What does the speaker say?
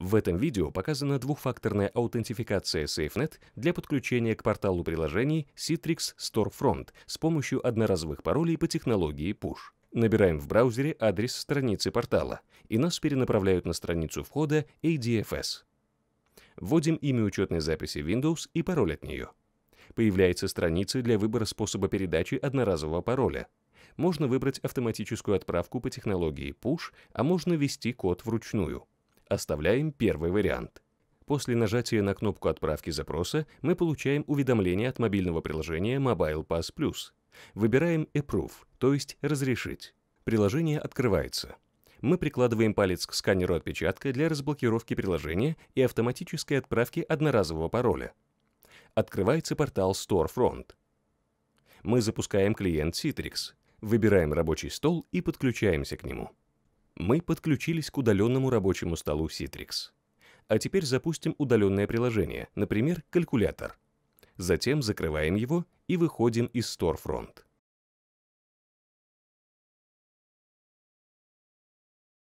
В этом видео показана двухфакторная аутентификация SafeNet для подключения к порталу приложений Citrix Storefront с помощью одноразовых паролей по технологии Push. Набираем в браузере адрес страницы портала, и нас перенаправляют на страницу входа ADFS. Вводим имя учетной записи Windows и пароль от нее. Появляется страница для выбора способа передачи одноразового пароля. Можно выбрать автоматическую отправку по технологии Push, а можно ввести код вручную. Оставляем первый вариант. После нажатия на кнопку отправки запроса мы получаем уведомление от мобильного приложения Mobile Pass Plus. Выбираем Approve, то есть «Разрешить». Приложение открывается. Мы прикладываем палец к сканеру отпечатка для разблокировки приложения и автоматической отправки одноразового пароля. Открывается портал Storefront. Мы запускаем клиент Citrix, выбираем рабочий стол и подключаемся к нему мы подключились к удаленному рабочему столу Citrix. А теперь запустим удаленное приложение, например, калькулятор. Затем закрываем его и выходим из Storefront.